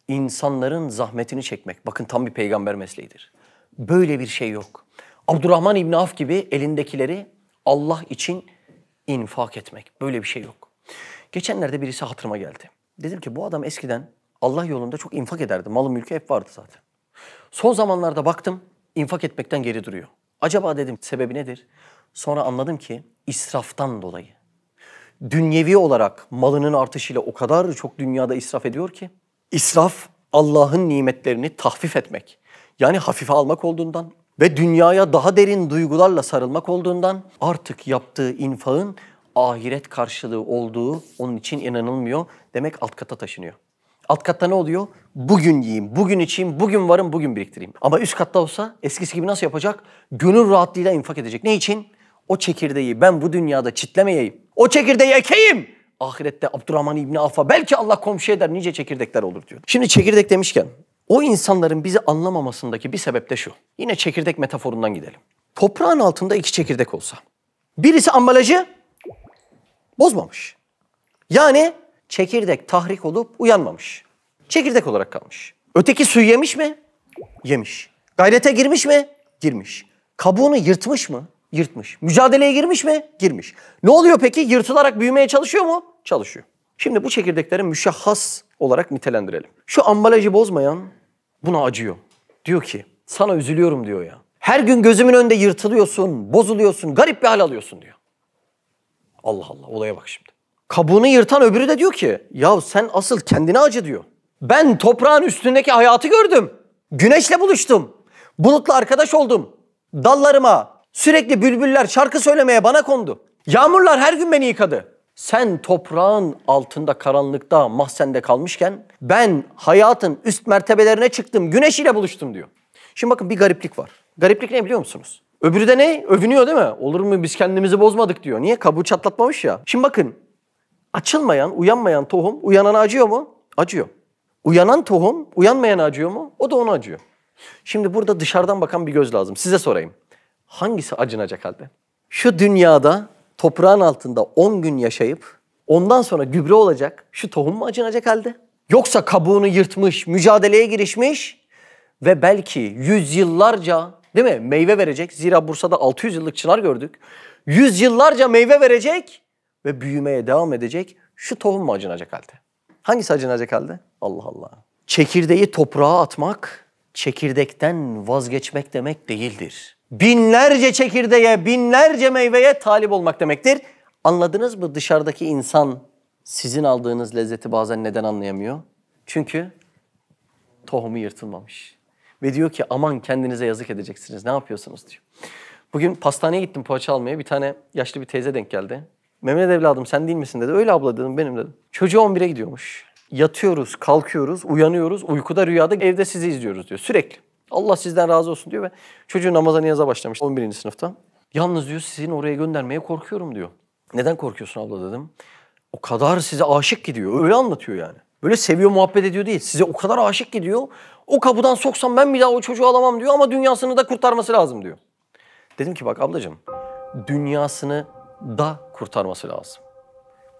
insanların zahmetini çekmek. Bakın tam bir peygamber mesleğidir. Böyle bir şey yok. Abdurrahman İbni Af gibi elindekileri Allah için infak etmek. Böyle bir şey yok. Geçenlerde birisi hatırıma geldi. Dedim ki bu adam eskiden Allah yolunda çok infak ederdi. Malı mülkü hep vardı zaten. Son zamanlarda baktım infak etmekten geri duruyor. Acaba dedim sebebi nedir? Sonra anladım ki israftan dolayı. Dünyevi olarak malının artışıyla o kadar çok dünyada israf ediyor ki. israf Allah'ın nimetlerini tahfif etmek. Yani hafife almak olduğundan, ve dünyaya daha derin duygularla sarılmak olduğundan artık yaptığı infağın ahiret karşılığı olduğu onun için inanılmıyor. Demek alt kata taşınıyor. Alt katta ne oluyor? Bugün yiyeyim, bugün içeyim, bugün varım, bugün biriktireyim. Ama üst katta olsa eskisi gibi nasıl yapacak? Gönül rahatlığıyla infak edecek. Ne için? O çekirdeği ben bu dünyada çitlemeyeyim. O çekirdeği ekeyim. Ahirette Abdurrahman İbni Avf'a belki Allah komşu eder nice çekirdekler olur diyor. Şimdi çekirdek demişken o insanların bizi anlamamasındaki bir sebep de şu. Yine çekirdek metaforundan gidelim. Toprağın altında iki çekirdek olsa. Birisi ambalajı bozmamış. Yani çekirdek tahrik olup uyanmamış. Çekirdek olarak kalmış. Öteki suyu yemiş mi? Yemiş. Gayrete girmiş mi? Girmiş. Kabuğunu yırtmış mı? Yırtmış. Mücadeleye girmiş mi? Girmiş. Ne oluyor peki? Yırtılarak büyümeye çalışıyor mu? Çalışıyor. Şimdi bu çekirdekleri müşahhas olarak nitelendirelim. Şu ambalajı bozmayan buna acıyor. Diyor ki sana üzülüyorum diyor ya. Her gün gözümün önünde yırtılıyorsun, bozuluyorsun, garip bir hal alıyorsun diyor. Allah Allah olaya bak şimdi. Kabuğunu yırtan öbürü de diyor ki ya sen asıl kendine acı diyor. Ben toprağın üstündeki hayatı gördüm. Güneşle buluştum. Bulutla arkadaş oldum. Dallarıma sürekli bülbüller şarkı söylemeye bana kondu. Yağmurlar her gün beni yıkadı sen toprağın altında karanlıkta mahzende kalmışken ben hayatın üst mertebelerine çıktım, güneş ile buluştum diyor. Şimdi bakın bir gariplik var. Gariplik ne biliyor musunuz? Öbürü de ne? Övünüyor değil mi? Olur mu biz kendimizi bozmadık diyor. Niye? Kabuğu çatlatmamış ya. Şimdi bakın açılmayan, uyanmayan tohum uyanana acıyor mu? Acıyor. Uyanan tohum uyanmayan acıyor mu? O da onu acıyor. Şimdi burada dışarıdan bakan bir göz lazım. Size sorayım. Hangisi acınacak halde? Şu dünyada toprağın altında 10 gün yaşayıp ondan sonra gübre olacak şu tohum mu acınacak halde? Yoksa kabuğunu yırtmış, mücadeleye girişmiş ve belki yüzyıllarca değil mi meyve verecek. Zira Bursa'da 600 yıllık çınar gördük. Yüzyıllarca meyve verecek ve büyümeye devam edecek şu tohum mu acınacak halde? Hangisi acınacak halde? Allah Allah. Çekirdeği toprağa atmak, çekirdekten vazgeçmek demek değildir binlerce çekirdeğe, binlerce meyveye talip olmak demektir. Anladınız mı dışarıdaki insan sizin aldığınız lezzeti bazen neden anlayamıyor? Çünkü tohumu yırtılmamış. Ve diyor ki aman kendinize yazık edeceksiniz ne yapıyorsunuz diyor. Bugün pastaneye gittim poğaça almaya bir tane yaşlı bir teyze denk geldi. Mehmet evladım sen değil misin dedi. Öyle abla dedim benim dedim. Çocuğu 11'e gidiyormuş. Yatıyoruz, kalkıyoruz, uyanıyoruz. Uykuda rüyada evde sizi izliyoruz diyor sürekli. Allah sizden razı olsun diyor ve çocuğu namaza niyaza başlamış 11. sınıfta. Yalnız diyor sizin oraya göndermeye korkuyorum diyor. Neden korkuyorsun abla dedim. O kadar size aşık gidiyor. Öyle anlatıyor yani. Böyle seviyor muhabbet ediyor değil. Size o kadar aşık gidiyor. O kapıdan soksam ben bir daha o çocuğu alamam diyor ama dünyasını da kurtarması lazım diyor. Dedim ki bak ablacığım dünyasını da kurtarması lazım.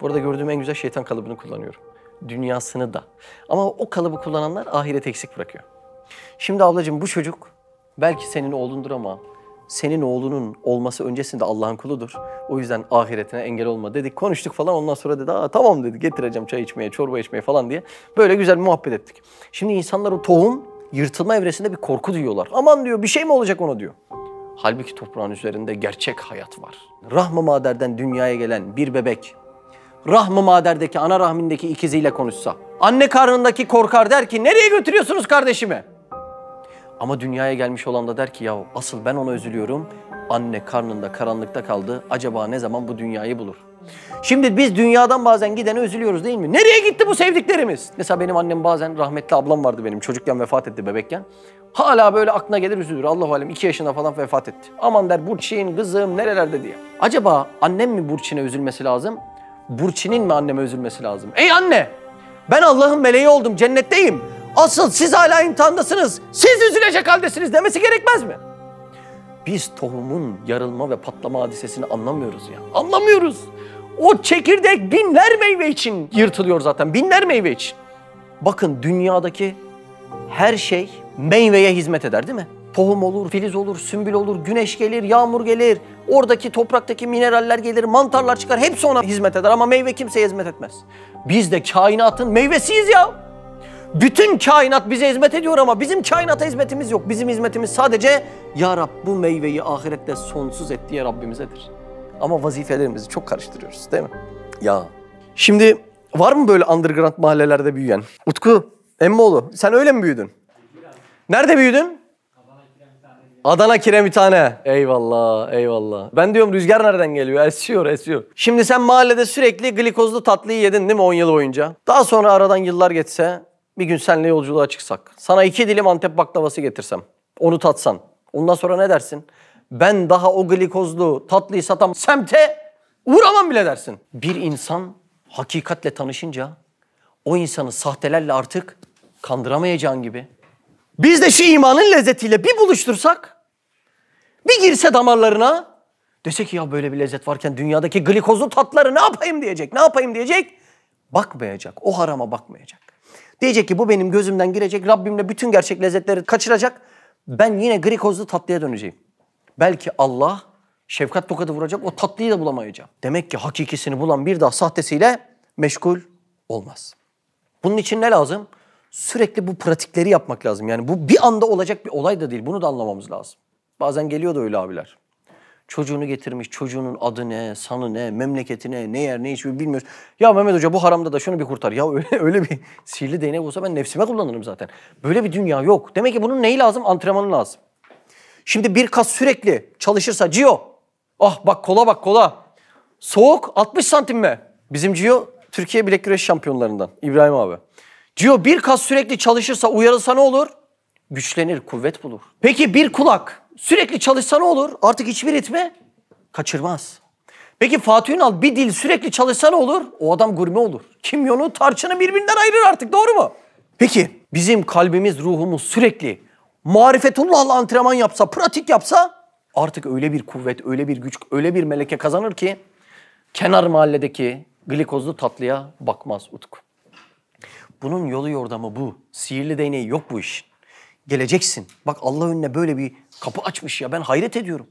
Burada gördüğüm en güzel şeytan kalıbını kullanıyorum. Dünyasını da. Ama o kalıbı kullananlar ahirete eksik bırakıyor. Şimdi ablacığım bu çocuk belki senin oğlundur ama senin oğlunun olması öncesinde Allah'ın kuludur. O yüzden ahiretine engel olma dedik. Konuştuk falan ondan sonra dedi Aa, tamam dedi getireceğim çay içmeye, çorba içmeye falan diye. Böyle güzel muhabbet ettik. Şimdi insanlar o tohum yırtılma evresinde bir korku duyuyorlar. Aman diyor bir şey mi olacak ona diyor. Halbuki toprağın üzerinde gerçek hayat var. Rahm-ı maderden dünyaya gelen bir bebek, Rahm-ı maderdeki, ana rahmindeki ikiziyle konuşsa, anne karnındaki korkar der ki nereye götürüyorsunuz kardeşimi? Ama dünyaya gelmiş olan da der ki ya asıl ben ona üzülüyorum. Anne karnında karanlıkta kaldı. Acaba ne zaman bu dünyayı bulur? Şimdi biz dünyadan bazen gidene üzülüyoruz değil mi? Nereye gitti bu sevdiklerimiz? Mesela benim annem bazen rahmetli ablam vardı benim çocukken vefat etti bebekken. Hala böyle aklına gelir üzülür. Allah alem iki yaşında falan vefat etti. Aman der Burçin kızım nerelerde diye. Acaba annem mi Burçin'e üzülmesi lazım? Burçin'in mi anneme üzülmesi lazım? Ey anne ben Allah'ın meleği oldum cennetteyim. Asıl siz hala imtihandasınız. Siz üzülecek haldesiniz demesi gerekmez mi? Biz tohumun yarılma ve patlama hadisesini anlamıyoruz ya. Anlamıyoruz. O çekirdek binler meyve için yırtılıyor zaten. Binler meyve için. Bakın dünyadaki her şey meyveye hizmet eder değil mi? Tohum olur, filiz olur, sümbül olur, güneş gelir, yağmur gelir. Oradaki topraktaki mineraller gelir, mantarlar çıkar. Hepsi ona hizmet eder ama meyve kimseye hizmet etmez. Biz de kainatın meyvesiyiz ya. Bütün kainat bize hizmet ediyor ama bizim kainata hizmetimiz yok. Bizim hizmetimiz sadece Ya Rab bu meyveyi ahirette sonsuz et diye Rabbimizedir. Ama vazifelerimizi çok karıştırıyoruz değil mi? Ya. Şimdi var mı böyle underground mahallelerde büyüyen? Utku, Emmoğlu sen öyle mi büyüdün? Nerede büyüdün? Adana kiremitane. Eyvallah, eyvallah. Ben diyorum rüzgar nereden geliyor? Esiyor, esiyor. Şimdi sen mahallede sürekli glikozlu tatlıyı yedin değil mi 10 yıl boyunca? Daha sonra aradan yıllar geçse bir gün seninle yolculuğa çıksak, sana iki dilim Antep baklavası getirsem, onu tatsan, ondan sonra ne dersin? Ben daha o glikozlu tatlıyı satam semte uğramam bile dersin. Bir insan hakikatle tanışınca o insanı sahtelerle artık kandıramayacağın gibi. Biz de şu imanın lezzetiyle bir buluştursak, bir girse damarlarına, dese ki ya böyle bir lezzet varken dünyadaki glikozlu tatları ne yapayım diyecek, ne yapayım diyecek. Bakmayacak, o harama bakmayacak. Diyecek ki bu benim gözümden girecek. Rabbimle bütün gerçek lezzetleri kaçıracak. Ben yine grikozlu tatlıya döneceğim. Belki Allah şefkat tokadı vuracak o tatlıyı da bulamayacağım. Demek ki hakikisini bulan bir daha sahtesiyle meşgul olmaz. Bunun için ne lazım? Sürekli bu pratikleri yapmak lazım. Yani bu bir anda olacak bir olay da değil. Bunu da anlamamız lazım. Bazen geliyor da öyle abiler. Çocuğunu getirmiş, çocuğunun adı ne, sanı ne, memleketi ne yer, ne içiyor bilmiyoruz. Ya Mehmet Hoca bu haramda da şunu bir kurtar. Ya öyle, [laughs] öyle bir sihirli değnek olsa ben nefsime kullanırım zaten. Böyle bir dünya yok. Demek ki bunun neyi lazım? Antrenmanı lazım. Şimdi bir kas sürekli çalışırsa Cio. Ah bak kola bak kola. Soğuk 60 santim mi? Bizim Cio Türkiye bilek güreşi şampiyonlarından İbrahim abi. Cio bir kas sürekli çalışırsa uyarılsa ne olur? Güçlenir, kuvvet bulur. Peki bir kulak sürekli çalışsa ne olur? Artık hiçbir ritmi kaçırmaz. Peki Fatih Ünal bir dil sürekli çalışsa ne olur? O adam gurme olur. Kimyonu, tarçını birbirinden ayırır artık doğru mu? Peki bizim kalbimiz, ruhumuz sürekli marifetullahla antrenman yapsa, pratik yapsa artık öyle bir kuvvet, öyle bir güç, öyle bir meleke kazanır ki kenar mahalledeki glikozlu tatlıya bakmaz Utku. Bunun yolu yordamı bu. Sihirli değneği yok bu iş. Geleceksin. Bak Allah önüne böyle bir Kapı açmış ya ben hayret ediyorum.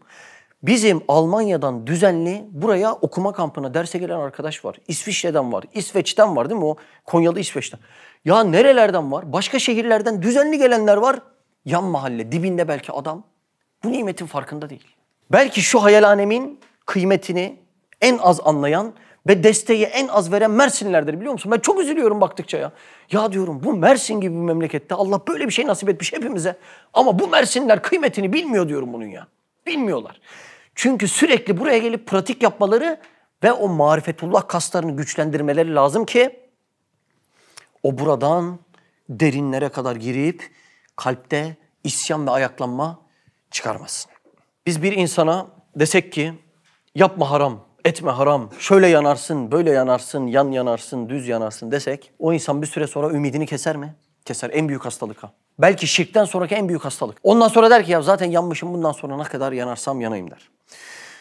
Bizim Almanya'dan düzenli buraya okuma kampına derse gelen arkadaş var. İsviçre'den var, İsveç'ten var değil mi o? Konyalı İsveç'ten. Ya nerelerden var? Başka şehirlerden düzenli gelenler var. Yan mahalle, dibinde belki adam. Bu nimetin farkında değil. Belki şu hayalhanemin kıymetini en az anlayan ve desteği en az veren Mersinlerdir biliyor musun? Ben çok üzülüyorum baktıkça ya. Ya diyorum bu Mersin gibi bir memlekette Allah böyle bir şey nasip etmiş hepimize. Ama bu Mersinler kıymetini bilmiyor diyorum bunun ya. Bilmiyorlar. Çünkü sürekli buraya gelip pratik yapmaları ve o marifetullah kaslarını güçlendirmeleri lazım ki o buradan derinlere kadar girip kalpte isyan ve ayaklanma çıkarmasın. Biz bir insana desek ki yapma haram, etme haram, şöyle yanarsın, böyle yanarsın, yan yanarsın, düz yanarsın desek o insan bir süre sonra ümidini keser mi? Keser. En büyük hastalık ha. Belki şirkten sonraki en büyük hastalık. Ondan sonra der ki ya zaten yanmışım bundan sonra ne kadar yanarsam yanayım der.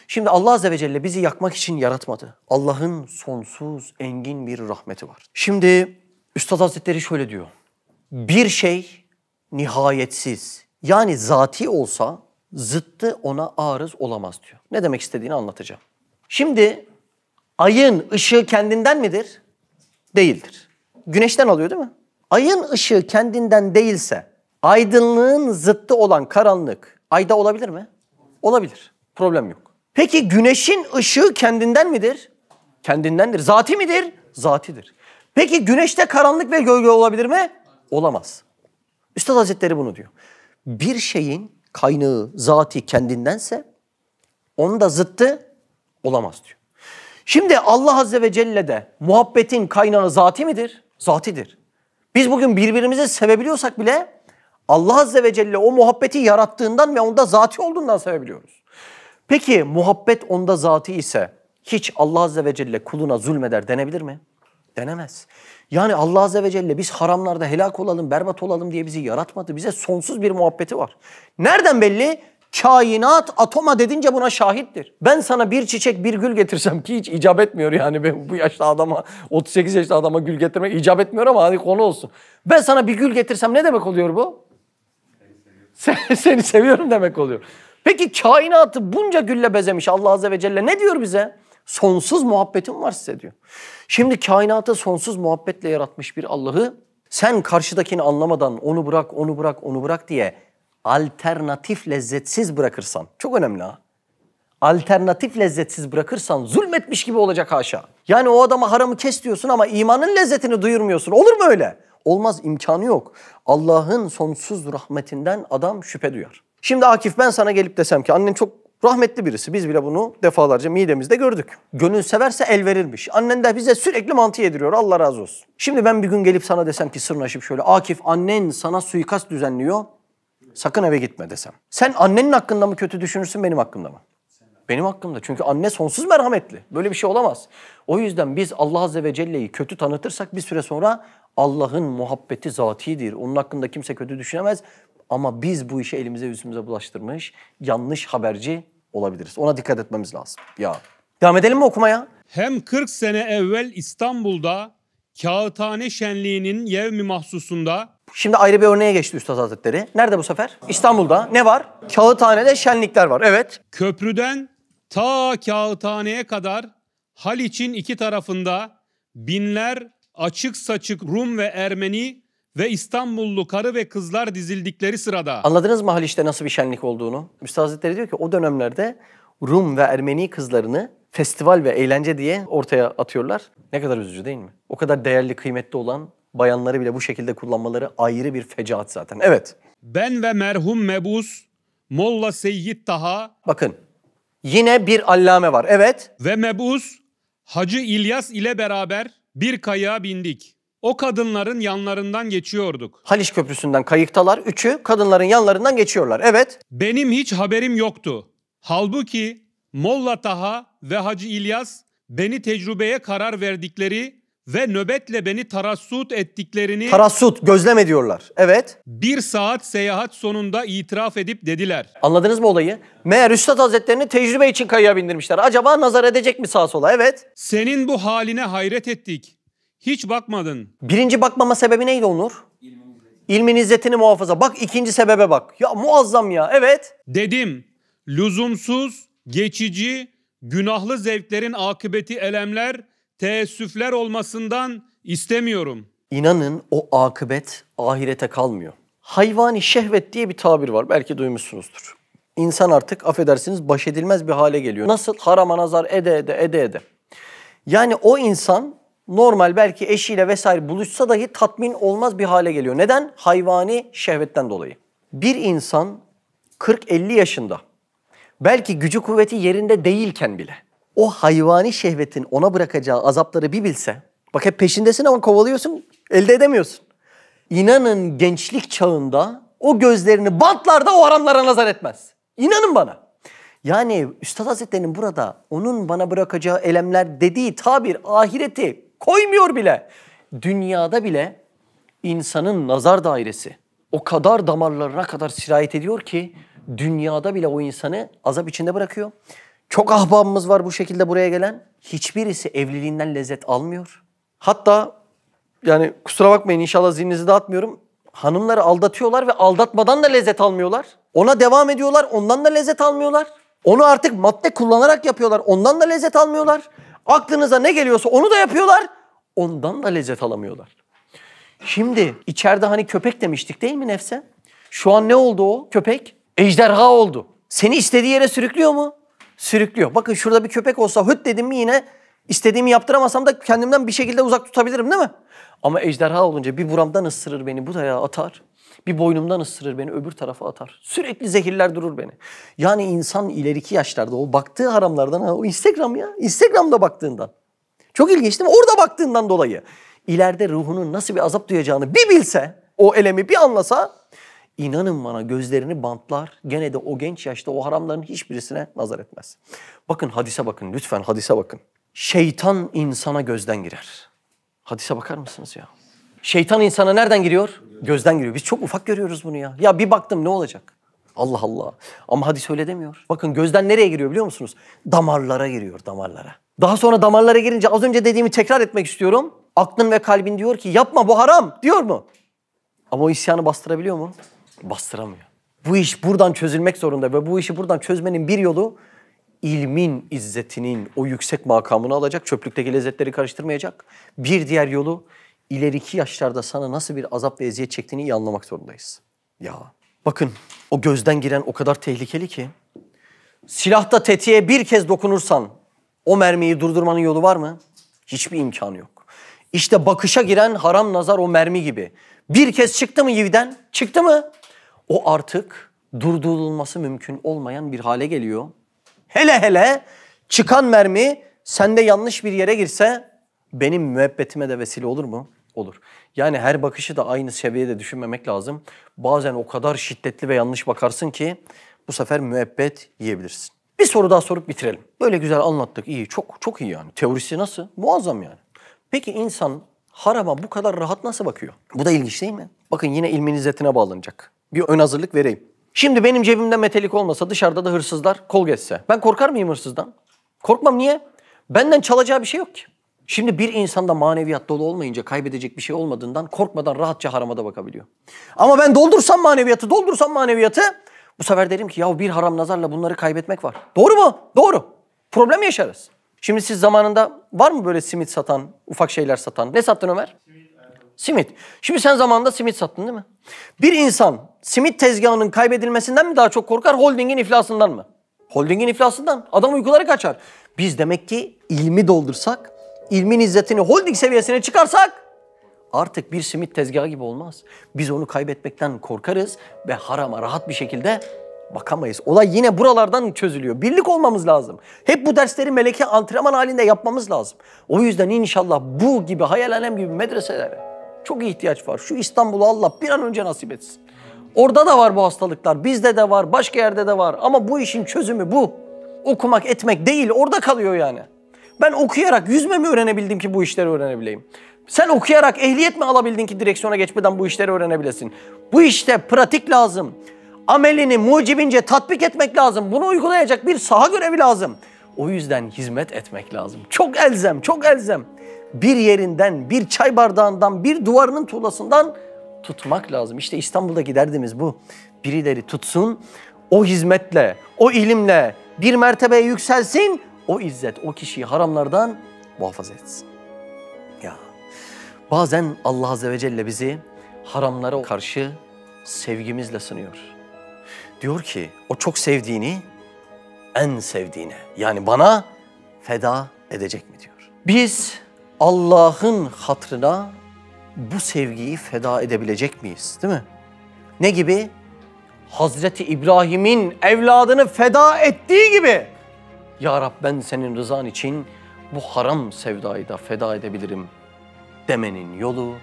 Şimdi Allah Azze ve Celle bizi yakmak için yaratmadı. Allah'ın sonsuz engin bir rahmeti var. Şimdi Üstad Hazretleri şöyle diyor. Bir şey nihayetsiz yani zati olsa zıttı ona arız olamaz diyor. Ne demek istediğini anlatacağım. Şimdi ayın ışığı kendinden midir? Değildir. Güneşten alıyor değil mi? Ayın ışığı kendinden değilse aydınlığın zıttı olan karanlık ayda olabilir mi? Olabilir. Problem yok. Peki güneşin ışığı kendinden midir? Kendindendir. Zati midir? Zatidir. Peki güneşte karanlık ve gölge olabilir mi? Olamaz. Üstad Hazretleri bunu diyor. Bir şeyin kaynağı zati kendindense onun da zıttı Olamaz diyor. Şimdi Allah Azze ve Celle de muhabbetin kaynağı zati midir? Zatidir. Biz bugün birbirimizi sevebiliyorsak bile Allah Azze ve Celle o muhabbeti yarattığından ve onda zati olduğundan sevebiliyoruz. Peki muhabbet onda zati ise hiç Allah Azze ve Celle kuluna zulmeder denebilir mi? Denemez. Yani Allah Azze ve Celle biz haramlarda helak olalım, berbat olalım diye bizi yaratmadı. Bize sonsuz bir muhabbeti var. Nereden belli? Kainat atoma dedince buna şahittir. Ben sana bir çiçek bir gül getirsem ki hiç icap etmiyor yani bu yaşlı adama 38 yaşlı adama gül getirmek icap etmiyor ama hadi konu olsun. Ben sana bir gül getirsem ne demek oluyor bu? Seni, [laughs] seni seviyorum demek oluyor. Peki kainatı bunca gülle bezemiş Allah Azze ve Celle ne diyor bize? Sonsuz muhabbetim var size diyor. Şimdi kainatı sonsuz muhabbetle yaratmış bir Allah'ı sen karşıdakini anlamadan onu bırak, onu bırak, onu bırak diye alternatif lezzetsiz bırakırsan, çok önemli ha. Alternatif lezzetsiz bırakırsan zulmetmiş gibi olacak haşa. Yani o adama haramı kes diyorsun ama imanın lezzetini duyurmuyorsun. Olur mu öyle? Olmaz imkanı yok. Allah'ın sonsuz rahmetinden adam şüphe duyar. Şimdi Akif ben sana gelip desem ki annen çok rahmetli birisi. Biz bile bunu defalarca midemizde gördük. Gönül severse el verilmiş. Annen de bize sürekli mantı yediriyor. Allah razı olsun. Şimdi ben bir gün gelip sana desem ki sırnaşıp şöyle Akif annen sana suikast düzenliyor sakın eve gitme desem. Sen annenin hakkında mı kötü düşünürsün benim hakkımda mı? Benim hakkımda. Çünkü anne sonsuz merhametli. Böyle bir şey olamaz. O yüzden biz Allah Azze ve Celle'yi kötü tanıtırsak bir süre sonra Allah'ın muhabbeti zatidir. Onun hakkında kimse kötü düşünemez. Ama biz bu işi elimize yüzümüze bulaştırmış yanlış haberci olabiliriz. Ona dikkat etmemiz lazım. Ya.
Devam edelim mi okumaya? Hem 40 sene evvel İstanbul'da Kağıthane Şenliği'nin yevmi mahsusunda Şimdi ayrı bir örneğe geçti Üstad Hazretleri. Nerede bu sefer? İstanbul'da. Ne var? Kağıthane'de şenlikler var. Evet. köprüden ta Kağıthane'ye kadar Haliç'in iki tarafında binler açık saçık Rum ve Ermeni ve İstanbullu karı ve kızlar dizildikleri sırada
Anladınız mı Haliç'te nasıl bir şenlik olduğunu? Üstad Hazretleri diyor ki o dönemlerde Rum ve Ermeni kızlarını festival ve eğlence diye ortaya atıyorlar. Ne kadar üzücü değil mi? O kadar değerli, kıymetli olan bayanları bile bu
şekilde kullanmaları ayrı bir fecaat zaten. Evet. Ben ve merhum mebus Molla Seyyid Taha. Bakın yine bir allame var. Evet. Ve mebus Hacı İlyas ile beraber bir kayığa bindik. O kadınların yanlarından geçiyorduk. Haliç Köprüsü'nden kayıktalar. Üçü kadınların yanlarından geçiyorlar. Evet. Benim hiç haberim yoktu. Halbuki Molla Taha ve Hacı İlyas beni tecrübeye karar verdikleri ve nöbetle beni tarassut ettiklerini... Tarassut,
gözlem ediyorlar.
Evet. Bir saat seyahat sonunda itiraf edip dediler.
Anladınız mı olayı? Meğer Üstad Hazretlerini tecrübe için kayaya bindirmişler. Acaba nazar edecek mi sağa sola? Evet.
Senin bu
haline hayret ettik. Hiç bakmadın. Birinci bakmama sebebi neydi
Onur? İlmin, İlmin izzetini muhafaza. Bak ikinci sebebe bak. Ya muazzam ya. Evet. Dedim. Lüzumsuz, geçici, günahlı zevklerin akıbeti elemler, teessüfler olmasından istemiyorum.
İnanın o akıbet ahirete kalmıyor. Hayvani şehvet diye bir tabir var. Belki duymuşsunuzdur. İnsan artık affedersiniz baş edilmez bir hale geliyor. Nasıl harama nazar ede ede ede ede. Yani o insan normal belki eşiyle vesaire buluşsa dahi tatmin olmaz bir hale geliyor. Neden? Hayvani şehvetten dolayı. Bir insan 40-50 yaşında Belki gücü kuvveti yerinde değilken bile o hayvani şehvetin ona bırakacağı azapları bir bilse. Bak hep peşindesin ama kovalıyorsun, elde edemiyorsun. İnanın gençlik çağında o gözlerini bantlarda o haramlara nazar etmez. İnanın bana. Yani Üstad Hazretleri'nin burada onun bana bırakacağı elemler dediği tabir ahireti koymuyor bile. Dünyada bile insanın nazar dairesi o kadar damarlarına kadar sirayet ediyor ki dünyada bile o insanı azap içinde bırakıyor. Çok ahbabımız var bu şekilde buraya gelen. Hiçbirisi evliliğinden lezzet almıyor. Hatta yani kusura bakmayın inşallah zihninizi dağıtmıyorum. Hanımları aldatıyorlar ve aldatmadan da lezzet almıyorlar. Ona devam ediyorlar, ondan da lezzet almıyorlar. Onu artık madde kullanarak yapıyorlar, ondan da lezzet almıyorlar. Aklınıza ne geliyorsa onu da yapıyorlar, ondan da lezzet alamıyorlar. Şimdi içeride hani köpek demiştik değil mi nefse? Şu an ne oldu o köpek? Ejderha oldu. Seni istediği yere sürüklüyor mu? Sürüklüyor. Bakın şurada bir köpek olsa hüt dedim mi yine istediğimi yaptıramasam da kendimden bir şekilde uzak tutabilirim değil mi? Ama ejderha olunca bir buramdan ısırır beni bu dayağı atar. Bir boynumdan ısırır beni öbür tarafa atar. Sürekli zehirler durur beni. Yani insan ileriki yaşlarda o baktığı haramlardan o Instagram ya. Instagram'da baktığından. Çok ilginç değil mi? Orada baktığından dolayı. ileride ruhunun nasıl bir azap duyacağını bir bilse, o elemi bir anlasa İnanın bana gözlerini bantlar gene de o genç yaşta o haramların hiçbirisine nazar etmez. Bakın hadise bakın lütfen hadise bakın. Şeytan insana gözden girer. Hadise bakar mısınız ya? Şeytan insana nereden giriyor? Gözden giriyor. Biz çok ufak görüyoruz bunu ya. Ya bir baktım ne olacak? Allah Allah. Ama hadis öyle demiyor. Bakın gözden nereye giriyor biliyor musunuz? Damarlara giriyor damarlara. Daha sonra damarlara girince az önce dediğimi tekrar etmek istiyorum. Aklın ve kalbin diyor ki yapma bu haram diyor mu? Ama o isyanı bastırabiliyor mu? Bastıramıyor. Bu iş buradan çözülmek zorunda ve bu işi buradan çözmenin bir yolu ilmin izzetinin o yüksek makamını alacak, çöplükteki lezzetleri karıştırmayacak. Bir diğer yolu ileriki yaşlarda sana nasıl bir azap ve eziyet çektiğini iyi anlamak zorundayız. Ya bakın o gözden giren o kadar tehlikeli ki silahta tetiğe bir kez dokunursan o mermiyi durdurmanın yolu var mı? Hiçbir imkanı yok. İşte bakışa giren haram nazar o mermi gibi. Bir kez çıktı mı yivden? Çıktı mı? o artık durdurulması mümkün olmayan bir hale geliyor. Hele hele çıkan mermi sende yanlış bir yere girse benim müebbetime de vesile olur mu? Olur. Yani her bakışı da aynı seviyede düşünmemek lazım. Bazen o kadar şiddetli ve yanlış bakarsın ki bu sefer müebbet yiyebilirsin. Bir soru daha sorup bitirelim. Böyle güzel anlattık. iyi, çok çok iyi yani. Teorisi nasıl? Muazzam yani. Peki insan harama bu kadar rahat nasıl bakıyor? Bu da ilginç değil mi? Bakın yine ilmin izzetine bağlanacak. Bir ön hazırlık vereyim. Şimdi benim cebimde metalik olmasa dışarıda da hırsızlar kol geçse. Ben korkar mıyım hırsızdan? Korkmam niye? Benden çalacağı bir şey yok ki. Şimdi bir insanda maneviyat dolu olmayınca kaybedecek bir şey olmadığından korkmadan rahatça haramada bakabiliyor. Ama ben doldursam maneviyatı, doldursam maneviyatı bu sefer derim ki ya bir haram nazarla bunları kaybetmek var. Doğru mu? Doğru. Problem yaşarız. Şimdi siz zamanında var mı böyle simit satan, ufak şeyler satan? Ne sattın Ömer? Simit. Şimdi sen zamanında simit sattın değil mi? Bir insan simit tezgahının kaybedilmesinden mi daha çok korkar, holdingin iflasından mı? Holdingin iflasından. Adam uykuları kaçar. Biz demek ki ilmi doldursak, ilmin izzetini holding seviyesine çıkarsak artık bir simit tezgahı gibi olmaz. Biz onu kaybetmekten korkarız ve harama rahat bir şekilde bakamayız. Olay yine buralardan çözülüyor. Birlik olmamız lazım. Hep bu dersleri meleke antrenman halinde yapmamız lazım. O yüzden inşallah bu gibi hayal alem gibi medreselere çok ihtiyaç var. Şu İstanbul'u Allah bir an önce nasip etsin. Orada da var bu hastalıklar. Bizde de var, başka yerde de var. Ama bu işin çözümü bu. Okumak etmek değil, orada kalıyor yani. Ben okuyarak yüzme mi öğrenebildim ki bu işleri öğrenebileyim? Sen okuyarak ehliyet mi alabildin ki direksiyona geçmeden bu işleri öğrenebilesin? Bu işte pratik lazım amelini mucibince tatbik etmek lazım. Bunu uygulayacak bir saha görevi lazım. O yüzden hizmet etmek lazım. Çok elzem, çok elzem. Bir yerinden, bir çay bardağından, bir duvarının tuğlasından tutmak lazım. İşte İstanbul'da derdimiz bu. Birileri tutsun, o hizmetle, o ilimle bir mertebeye yükselsin, o izzet o kişiyi haramlardan muhafaza etsin. Ya bazen Allah Azze ve Celle bizi haramlara karşı sevgimizle sınıyor diyor ki o çok sevdiğini en sevdiğine yani bana feda edecek mi diyor. Biz Allah'ın hatrına bu sevgiyi feda edebilecek miyiz değil mi? Ne gibi? Hazreti İbrahim'in evladını feda ettiği gibi. Ya Rab ben senin rızan için bu haram sevdayı da feda edebilirim demenin yolu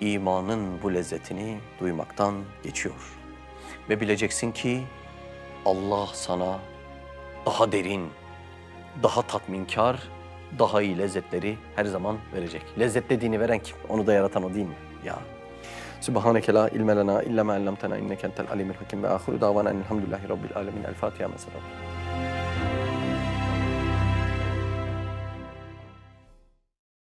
imanın bu lezzetini duymaktan geçiyor. Ve bileceksin ki Allah sana daha derin, daha tatminkar, daha iyi lezzetleri her zaman verecek. Lezzet dediğini veren kim? Onu da yaratan o değil mi? Ya. Sübhaneke la ilme lena illa ma allamtena inneke entel hakim ve ahiru davana enelhamdülillahi rabbil alemin. El Fatiha mesela.